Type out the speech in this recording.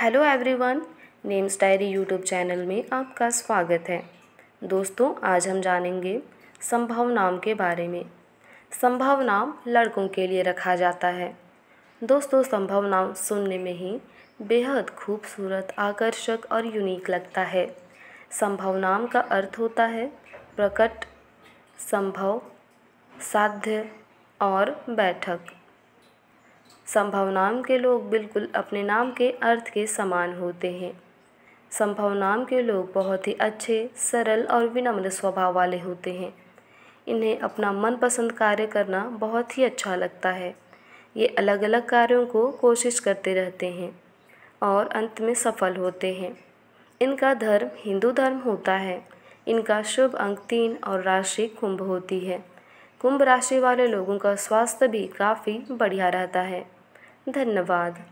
hello everyone names diary YouTube channel में आपका स्वागत है दोस्तों आज हम जानेंगे संभव नाम के बारे में संभव नाम लड़कों के लिए रखा जाता है दोस्तों संभव नाम सुनने में ही बेहद खूबसूरत आकर्षक और यूनिक लगता है संभव नाम का अर्थ होता है प्रकट संभव साध्य और बैठक संभव नाम के लोग बिल्कुल अपने नाम के अर्थ के समान होते हैं संभव नाम के लोग बहुत ही अच्छे सरल और विनम्र स्वभाव वाले होते हैं इन्हें अपना मनपसंद कार्य करना बहुत ही अच्छा लगता है ये अलग अलग कार्यों को कोशिश करते रहते हैं और अंत में सफल होते हैं इनका धर्म हिंदू धर्म होता है इनका शुभ अंक तीन और राशि कुंभ होती है कुंभ राशि वाले लोगों का स्वास्थ्य भी काफ़ी बढ़िया रहता है धन्यवाद